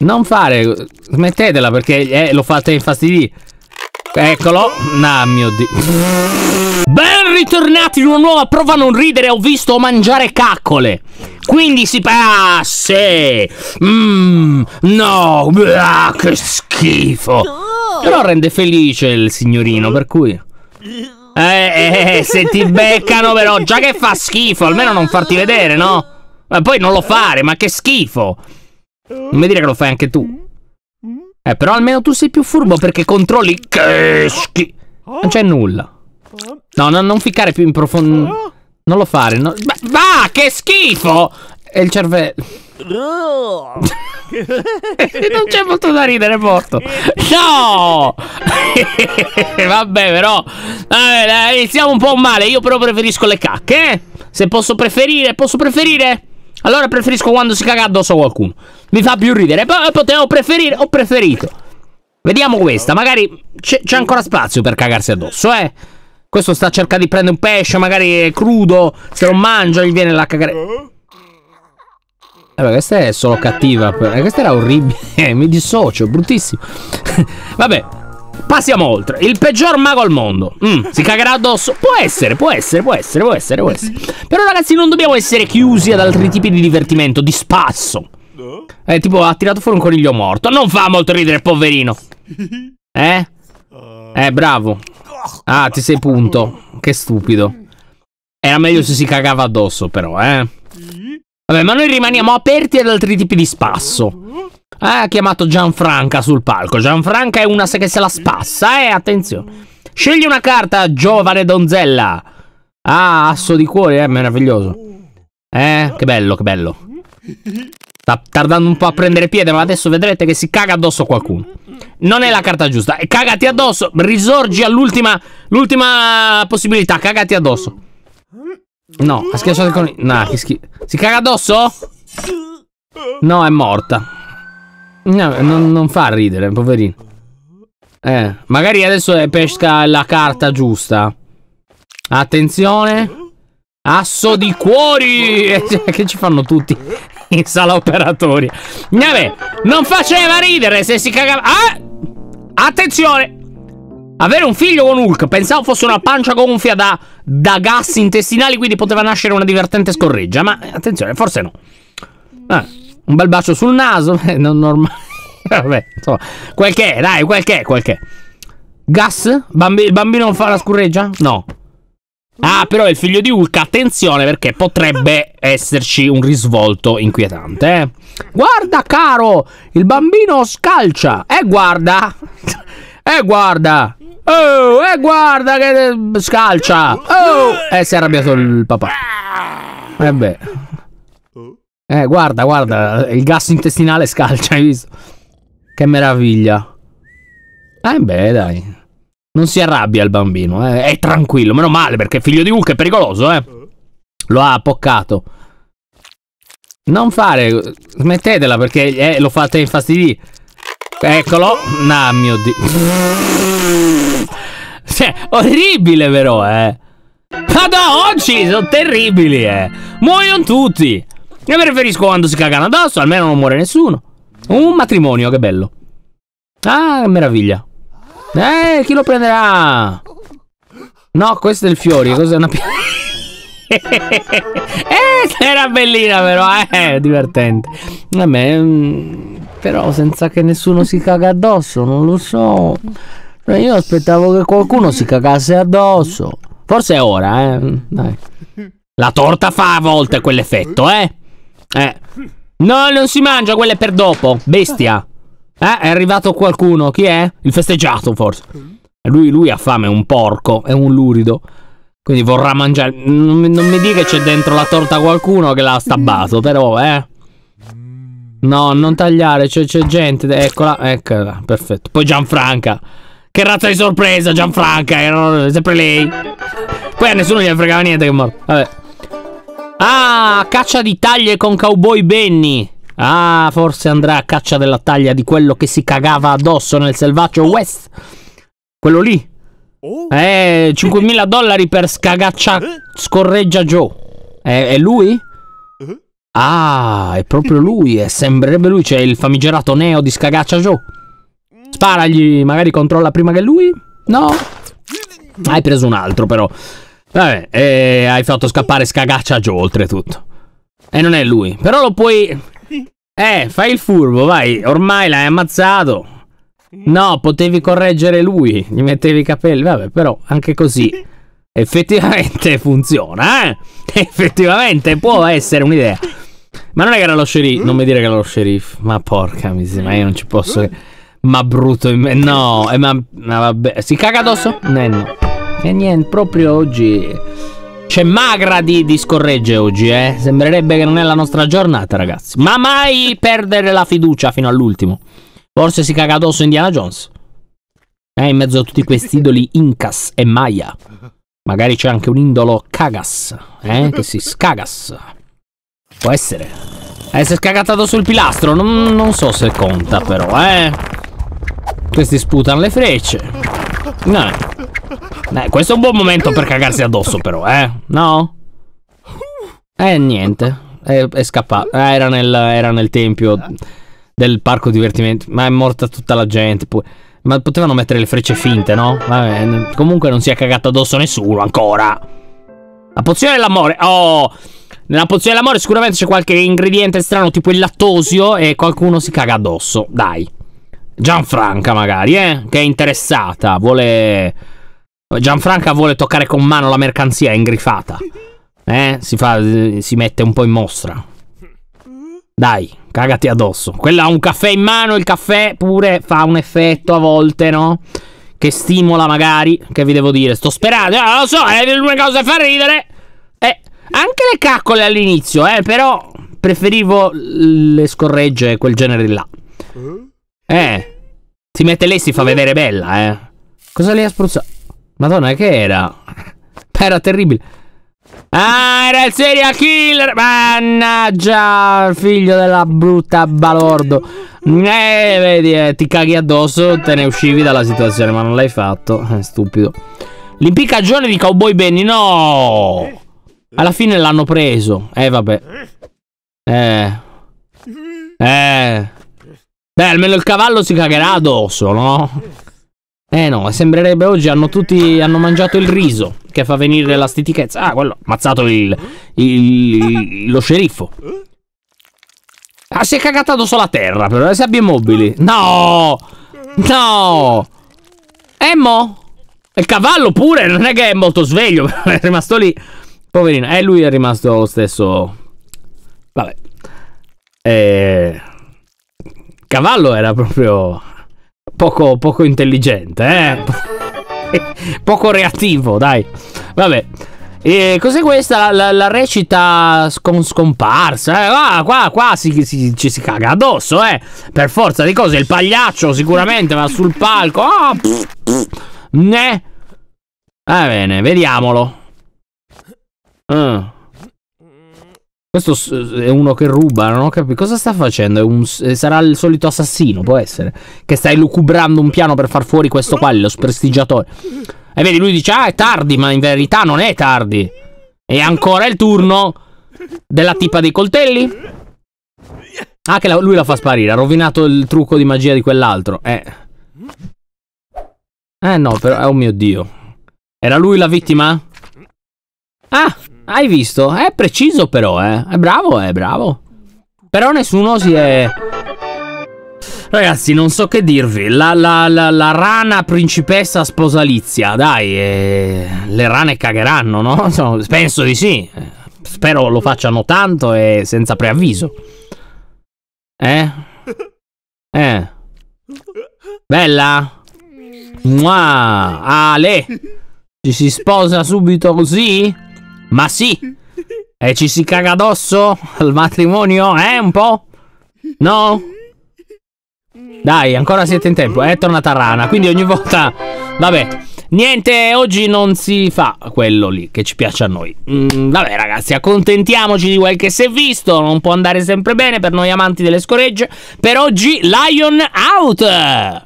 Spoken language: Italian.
Non fare, smettetela perché eh, lo fate infastidire. Eccolo. Ah, mio dio. Ben ritornati in una nuova prova non ridere. Ho visto mangiare caccole. Quindi si passa. Ah, sì. Mmm. No. Ah, che schifo. Però rende felice il signorino, per cui. Eh, eh, eh, se ti beccano però, già che fa schifo, almeno non farti vedere, no? Ma poi non lo fare, ma che schifo. Non mi dire che lo fai anche tu. Eh, però almeno tu sei più furbo perché controlli... Che schi... Non c'è nulla. No, no, non ficcare più in profondo... Non lo fare. No... Va, che schifo! E il cervello... non c'è molto da ridere, morto. No! Vabbè, però. Vabbè, iniziamo un po' male. Io però preferisco le cacche. Eh? Se posso preferire, posso preferire? Allora preferisco quando si caga addosso a qualcuno. Mi fa più ridere. P- eh, potevo preferire, ho preferito. Vediamo questa, magari c'è, ancora spazio per cagarsi addosso, eh. Questo sta cercando di prendere un pesce, magari è crudo, se lo mangia gli viene la cagare. Vabbè, eh, questa è solo cattiva. Eh, questa era orribile. Mi dissocio, bruttissimo. Vabbè, Passiamo oltre. Il peggior mago al mondo. Mm, si cagherà addosso. Può essere, può essere, può essere, può essere, può essere. Però ragazzi non dobbiamo essere chiusi ad altri tipi di divertimento, di spasso. Eh, eh tipo ha tirato fuori un coniglio morto. Non fa molto ridere, poverino. Eh? eh? Eh, bravo. Ah, ti sei punto. Che stupido. Era meglio se si cagava addosso, però, eh. Vabbè, ma noi rimaniamo aperti ad altri tipi di spasso. Mm. Ha chiamato Gianfranca sul palco. Gianfranca è una che se la spassa, eh, attenzione. Scegli una carta, giovane donzella. Ah, asso di cuore, eh, meraviglioso. Eh, che bello, che bello. Sta tardando un po' a prendere piede, ma adesso vedrete che si caga addosso qualcuno. Non è la carta giusta. E cagati addosso, risorgi all'ultima l'ultima possibilità, cagati addosso. No, ha schiacciato con... No, nah, che schifo. Si caga addosso? No, è morta. No, non, non fa ridere, poverino. Eh, magari adesso pesca la carta giusta. Attenzione. Asso di cuori! Cioè, che ci fanno tutti in sala operatoria. Vabbè, non faceva ridere se si cagava... Ah! Attenzione! Avere un figlio con Hulk, pensavo fosse una pancia gonfia da, da gas intestinali, quindi poteva nascere una divertente scorreggia, ma eh, attenzione, forse no. Ah. Un bel bacio sul naso, non normale. Vabbè, insomma, quel dai, qualche, che Gas? Bambi il bambino non fa la scurreggia? No. Ah, però è il figlio di Hulk, attenzione perché potrebbe esserci un risvolto inquietante. Eh? Guarda, caro, il bambino scalcia. E eh, guarda. E eh, guarda. Oh, e eh, guarda che eh, scalcia. Oh, e eh, si è arrabbiato il papà. Vabbè. beh. Eh, guarda, guarda, il gas intestinale scalcia, hai visto? Che meraviglia. Eh beh, dai. Non si arrabbia il bambino, eh. è tranquillo, meno male perché figlio di Hulk è pericoloso, eh. Lo ha appoccato. Non fare, smettetela perché eh, lo fate infastidire. Eccolo. Ah, mio dio. Cioè, orribile però, eh. Ma no, oggi sono terribili, eh. Muoiono tutti. Io mi preferisco quando si cagano addosso, almeno non muore nessuno. Un matrimonio, che bello. Ah, che meraviglia. Eh, chi lo prenderà? No, questo è il fiore, cos'è una pianta? eh, era bellina però, eh, divertente. Vabbè, mm, però senza che nessuno si caga addosso, non lo so. Cioè, io aspettavo che qualcuno si cagasse addosso. Forse è ora, eh. Dai. La torta fa a volte quell'effetto, eh. Eh. No, non si mangia, quella è per dopo. Bestia. Eh, è arrivato qualcuno. Chi è? Il festeggiato, forse. Lui, lui ha fame, è un porco, è un lurido. Quindi vorrà mangiare. Non, non mi dica che c'è dentro la torta qualcuno che l'ha stabbato, però, eh. No, non tagliare, c'è, gente. Eccola, eccola, perfetto. Poi Gianfranca. Che razza di sorpresa, Gianfranca. Era sempre lei. Poi a nessuno gli fregava niente che è morto. Vabbè. Ah, caccia di taglie con Cowboy Benny. Ah, forse andrà a caccia della taglia di quello che si cagava addosso nel selvaggio West. Quello lì. Oh. Eh, 5.000 dollari per scagaccia eh? scorreggia Joe. È, lui? Eh? Ah, è proprio lui. È, eh, sembrerebbe lui. C'è il famigerato neo di scagaccia Joe. Sparagli, magari controlla prima che lui. No. Hai preso un altro però. Vabbè, e hai fatto scappare Scagaccia Joe oltretutto. E non è lui. Però lo puoi... Eh, fai il furbo, vai. Ormai l'hai ammazzato. No, potevi correggere lui. Gli mettevi i capelli. Vabbè, però, anche così. Effettivamente funziona, eh? Effettivamente può essere un'idea. Ma non è che era lo sceriffo. Non mi dire che era lo sceriffo. Ma porca miseria, ma io non ci posso... Ma brutto in me. No, eh, ma... ma vabbè. Si caga addosso? Eh, no. E niente, proprio oggi c'è magra di, di scorregge oggi, eh. Sembrerebbe che non è la nostra giornata, ragazzi. Ma mai perdere la fiducia fino all'ultimo. Forse si caga addosso Indiana Jones. Eh, in mezzo a tutti questi idoli Incas e Maya. Magari c'è anche un indolo Cagas, eh, che si scagas. Può essere. Eh, si è scagatato sul pilastro, non, non so se conta però, eh. Questi sputano le frecce. No. Eh, questo è un buon momento per cagarsi addosso però, eh? No? Eh, niente. È, è scappato. Eh, era, nel, era nel tempio del parco divertimento. Ma è morta tutta la gente. Ma potevano mettere le frecce finte, no? Vabbè, comunque non si è cagato addosso nessuno ancora. La pozione dell'amore. Oh! Nella pozione dell'amore sicuramente c'è qualche ingrediente strano, tipo il lattosio, e qualcuno si caga addosso. Dai. Gianfranca magari, eh? Che è interessata. Vuole Gianfranca vuole toccare con mano la mercanzia ingrifata. Eh, si, fa, si mette un po' in mostra. Dai, cagati addosso. Quella ha un caffè in mano, il caffè pure fa un effetto a volte, no? Che stimola magari, che vi devo dire. Sto sperando, ah, lo so, è l'unica cosa che fa ridere. Eh, anche le caccole all'inizio, eh, però preferivo le scorregge quel genere di là. Eh? eh, si mette lei si fa vedere bella, eh. Cosa le ha spruzzato? Madonna, che era? Era terribile. Ah, era il serial killer! Mannaggia, figlio della brutta balordo. Eh, vedi, eh, ti caghi addosso, te ne uscivi dalla situazione, ma non l'hai fatto. È stupido. L'impiccagione di Cowboy Benny, no! Alla fine l'hanno preso. Eh, vabbè. Eh. Eh. Beh, almeno il cavallo si cagherà addosso, no? Eh no, sembrerebbe oggi hanno tutti hanno mangiato il riso che fa venire la stitichezza. Ah, quello, ammazzato il, il lo sceriffo. Ah, si è cagata addosso la terra, però le eh, sabbie mobili. No! No! Emmo? Il cavallo pure, non è che è molto sveglio, però è rimasto lì. Poverino, eh, lui è rimasto lo stesso. Vabbè. Eh... Cavallo era proprio poco, poco intelligente, eh? poco reattivo, dai. Vabbè. E cos'è questa? La, la, la recita con scomparsa? Eh, qua, ah, qua, qua si, si, ci si caga addosso, eh. Per forza di cose. Il pagliaccio sicuramente va sul palco. Ah, oh, ne. Va bene, vediamolo. Uh. Questo è uno che ruba, non ho capito. Cosa sta facendo? Un, eh, sarà il solito assassino, può essere. Che stai lucubrando un piano per far fuori questo qua, lo sprestigiatore. E vedi, lui dice, ah, è tardi, ma in verità non è tardi. È ancora il turno della tipa dei coltelli. Ah, che la, lui la fa sparire. Ha rovinato il trucco di magia di quell'altro. Eh. Eh no, però... Oh mio Dio. Era lui la vittima? Ah! Hai visto? È preciso però, eh. È bravo, è bravo. Però nessuno si è... Ragazzi, non so che dirvi. La, la, la, la rana principessa sposalizia. Dai, eh, le rane cagheranno, no? no? Penso di sì. Spero lo facciano tanto e senza preavviso. Eh? Eh. Bella? Mua! Ale! Ci si sposa subito così? Ma sì! E ci si caga addosso al matrimonio, eh, un po'? No? Dai, ancora siete in tempo, eh, È tornata rana, quindi ogni volta... Vabbè, niente, oggi non si fa quello lì che ci piace a noi. Mm, vabbè ragazzi, accontentiamoci di quel che si è visto, non può andare sempre bene per noi amanti delle scoregge. Per oggi, Lion out!